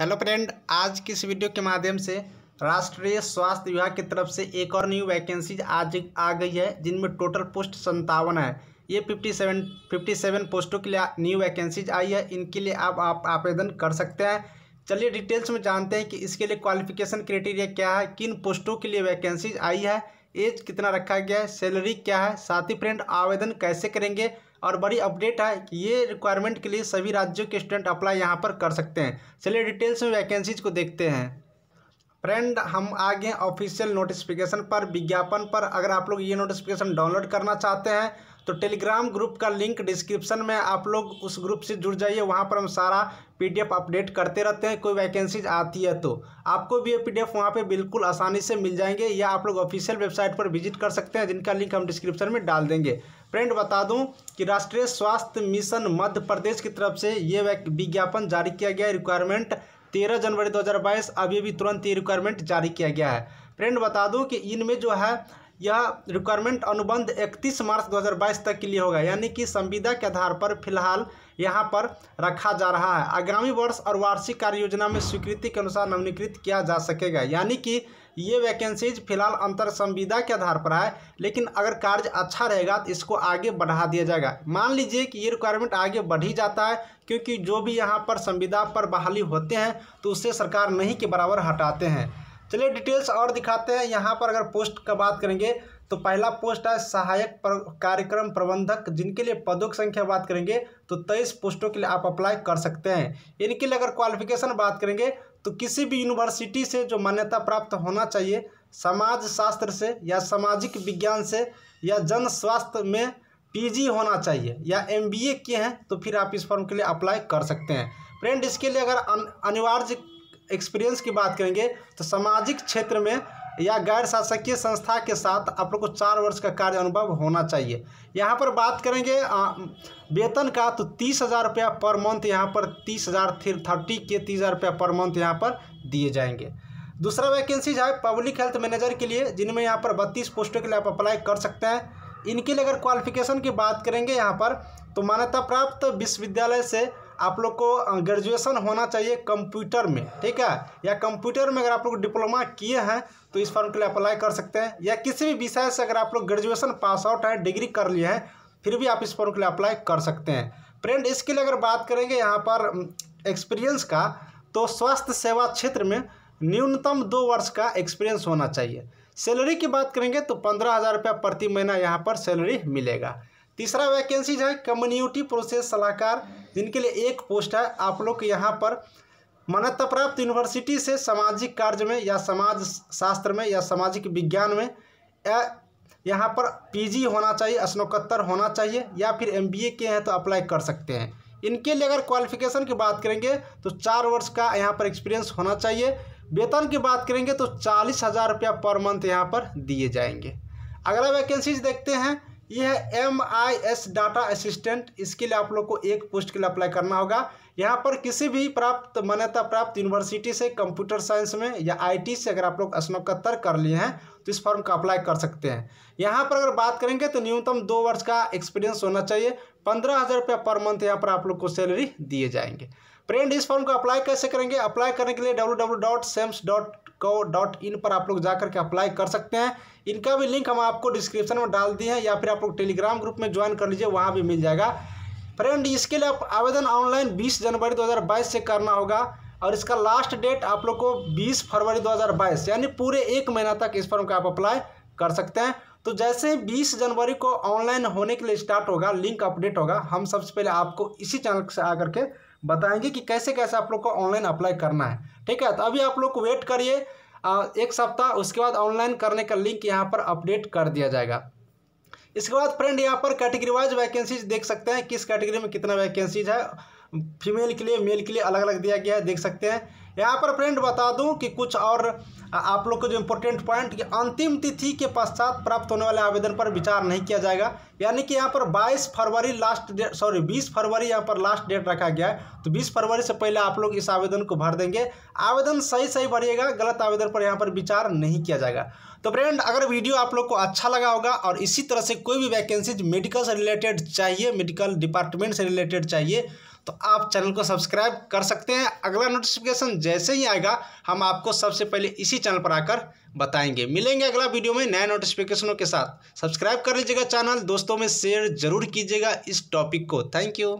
hello friend आज की इस वीडियो के माध्यम से राष्ट्रीय स्वास्थ्य विभाग की तरफ से एक और न्यू वैकेंसीज आज आ गई है जिनमें टोटल पोस्ट संतावन है ये फिफ्टी सेवन फिफ्टी सेवन पोस्टों के लिए न्यू वैकेंसीज आई है इनके लिए आप आप आवेदन कर सकते हैं चलिए डिटेल्स में जानते हैं कि इसके लिए क्वालिफिकेशन क्राइटेरिया क्या है किन पोस्टों के लिए वैकेंसीज आई है एज कितना रखा गया है सैलरी क्या है साथ ही फ्रेंड आवेदन कैसे करेंगे और बड़ी अपडेट है कि ये रिक्वायरमेंट के लिए सभी राज्यों के स्टूडेंट अप्लाई यहाँ पर कर सकते हैं चलिए डिटेल्स में वैकेंसीज को देखते हैं फ्रेंड हम आगे ऑफिशियल नोटिफिकेशन पर विज्ञापन पर अगर आप लोग ये नोटिफिकेशन डाउनलोड करना चाहते हैं तो टेलीग्राम ग्रुप का लिंक डिस्क्रिप्शन में आप लोग उस ग्रुप से जुड़ जाइए वहाँ पर हम सारा पीडीएफ अपडेट करते रहते हैं कोई वैकेंसीज आती है तो आपको भी ये पीडीएफ वहाँ पर बिल्कुल आसानी से मिल जाएंगे या आप लोग ऑफिशियल वेबसाइट पर विजिट कर सकते हैं जिनका लिंक हम डिस्क्रिप्शन में डाल देंगे फ्रेंड बता दूँ कि राष्ट्रीय स्वास्थ्य मिशन मध्य प्रदेश की तरफ से ये विज्ञापन जारी किया गया रिक्वायरमेंट तेरह जनवरी 2022 अभी भी तुरंत ये रिक्वायरमेंट जारी किया गया है फ्रेंड बता दूं कि इनमें जो है यह रिक्वायरमेंट अनुबंध 31 मार्च 2022 तक के लिए होगा यानी कि संविदा के आधार पर फिलहाल यहाँ पर रखा जा रहा है आगामी वर्ष और वार्षिक कार्य योजना में स्वीकृति के अनुसार नवीनीकृत किया जा सकेगा यानी कि ये वैकेंसीज फिलहाल अंतर संविदा के आधार पर है लेकिन अगर कार्य अच्छा रहेगा तो इसको आगे बढ़ा दिया जाएगा मान लीजिए कि ये रिक्वायरमेंट आगे बढ़ी जाता है क्योंकि जो भी यहाँ पर संविदा पर बहाली होते हैं तो उससे सरकार नहीं के बराबर हटाते हैं चलिए डिटेल्स और दिखाते हैं यहाँ पर अगर पोस्ट का बात करेंगे तो पहला पोस्ट है सहायक कार्यक्रम प्रबंधक जिनके लिए पदों की संख्या बात करेंगे तो तेईस पोस्टों के लिए आप अप्लाई कर सकते हैं इनके लिए अगर क्वालिफिकेशन बात करेंगे तो किसी भी यूनिवर्सिटी से जो मान्यता प्राप्त होना चाहिए समाज शास्त्र से या सामाजिक विज्ञान से या जन स्वास्थ्य में पी होना चाहिए या एम किए हैं तो फिर आप इस फॉर्म के लिए अप्लाई कर सकते हैं फ्रेंड इसके लिए अगर अनिवार्य एक्सपीरियंस की बात करेंगे तो सामाजिक क्षेत्र में या गैर शासकीय संस्था के साथ आप लोग को चार वर्ष का कार्य अनुभव होना चाहिए यहाँ पर बात करेंगे वेतन का तो तीस हज़ार रुपया पर मंथ यहाँ पर तीस हज़ार थर्टी के तीस हज़ार रुपया पर मंथ यहाँ पर दिए जाएंगे दूसरा वैकेंसीज है पब्लिक हेल्थ मैनेजर के लिए जिनमें यहाँ पर बत्तीस पोस्टों के लिए आप अप्लाई कर सकते हैं इनके लिए अगर क्वालिफिकेशन की बात करेंगे यहाँ पर तो मान्यता प्राप्त विश्वविद्यालय से आप लोग को ग्रेजुएशन होना चाहिए कंप्यूटर में ठीक है या कंप्यूटर में अगर आप लोग डिप्लोमा किए हैं तो इस फॉर्म के लिए अप्लाई कर सकते हैं या किसी भी विषय से अगर आप लोग ग्रेजुएशन पास आउट है डिग्री कर लिए हैं फिर भी आप इस फॉर्म के लिए अप्लाई कर सकते हैं फ्रेंड इसके लिए अगर बात करेंगे यहाँ पर एक्सपीरियंस का तो स्वास्थ्य सेवा क्षेत्र में न्यूनतम दो वर्ष का एक्सपीरियंस होना चाहिए सैलरी की बात करेंगे तो पंद्रह हज़ार रुपया प्रति महीना यहाँ पर सैलरी मिलेगा तीसरा वैकेंसीज है कम्युनिटी प्रोसेस सलाहकार जिनके लिए एक पोस्ट है आप लोग यहाँ पर मान्यता प्राप्त यूनिवर्सिटी से सामाजिक कार्य में या समाज शास्त्र में या सामाजिक विज्ञान में या यहाँ पर पीजी होना चाहिए स्नोकत्तर होना चाहिए या फिर एमबीए के हैं तो अप्लाई कर सकते हैं इनके लिए अगर क्वालिफिकेशन की बात करेंगे तो चार वर्ष का यहाँ पर एक्सपीरियंस होना चाहिए वेतन की बात करेंगे तो चालीस हज़ार रुपया पर मंथ यहाँ पर दिए जाएंगे अगला वैकेंसीज देखते हैं ये है M I S data assistant इसके लिए आप लोग को एक पोस्ट के लिए अप्लाई करना होगा यहाँ पर किसी भी प्राप्त मान्यता प्राप्त यूनिवर्सिटी से कंप्यूटर साइंस में या आईटी से अगर आप लोग स्नातकोत्तर कर लिए हैं तो इस फॉर्म का अप्लाई कर सकते हैं यहाँ पर अगर बात करेंगे तो न्यूनतम दो वर्ष का एक्सपीरियंस होना चाहिए पंद्रह हज़ार रुपया पर मंथ यहाँ पर आप लोग को सैलरी दिए जाएंगे फ्रेंड इस फॉर्म को अप्लाई कैसे करेंगे अप्लाई करने के लिए W W dot sems dot co dot in पर आप लोग जा करके अप्लाई कर सकते हैं इनका भी लिंक हम आपको डिस्क्रिप्शन में डाल दिए हैं या फिर आप लोग टेलीग्राम ग्रुप में ज्वाइन कर लीजिए वहाँ भी मिल जाएगा फ्रेंड इसके लिए आप आवेदन ऑनलाइन बीस जनवरी दो से करना होगा और इसका लास्ट डेट आप लोग को 20 फरवरी 2022 यानी पूरे एक महीना तक इस फॉर्म का आप अप्लाई कर सकते हैं तो जैसे 20 जनवरी को ऑनलाइन होने के लिए स्टार्ट होगा लिंक अपडेट होगा हम सबसे पहले आपको इसी चैनल से आकर के बताएंगे कि कैसे कैसे आप लोग को ऑनलाइन अप्लाई करना है ठीक है तो अभी आप लोग को वेट करिए एक सप्ताह उसके बाद ऑनलाइन करने का लिंक यहाँ पर अपडेट कर दिया जाएगा इसके बाद फ्रेंड यहाँ पर कैटेगरी वाइज वैकेंसीज देख सकते हैं किस कैटेगरी में कितना वैकेंसीज है फीमेल के लिए मेल के लिए अलग अलग दिया गया है देख सकते हैं यहाँ पर फ्रेंड बता दूं कि कुछ और आप लोग को जो इम्पोर्टेंट पॉइंट कि अंतिम तिथि के पश्चात प्राप्त होने वाले आवेदन पर विचार नहीं किया जाएगा यानी कि यहाँ पर 22 फरवरी लास्ट डेट सॉरी 20 फरवरी यहाँ पर लास्ट डेट रखा गया है तो 20 फरवरी से पहले आप लोग इस आवेदन को भर देंगे आवेदन सही सही भरिएगा गलत आवेदन पर यहाँ पर विचार नहीं किया जाएगा तो फ्रेंड अगर वीडियो आप लोग को अच्छा लगा होगा और इसी तरह से कोई भी वैकेंसीज मेडिकल से रिलेटेड चाहिए मेडिकल डिपार्टमेंट से रिलेटेड चाहिए तो आप चैनल को सब्सक्राइब कर सकते हैं अगला नोटिफिकेशन जैसे ही आएगा हम आपको सबसे पहले इसी चैनल पर आकर बताएंगे मिलेंगे अगला वीडियो में नए नोटिफिकेशनों के साथ सब्सक्राइब कर लीजिएगा चैनल दोस्तों में शेयर जरूर कीजिएगा इस टॉपिक को थैंक यू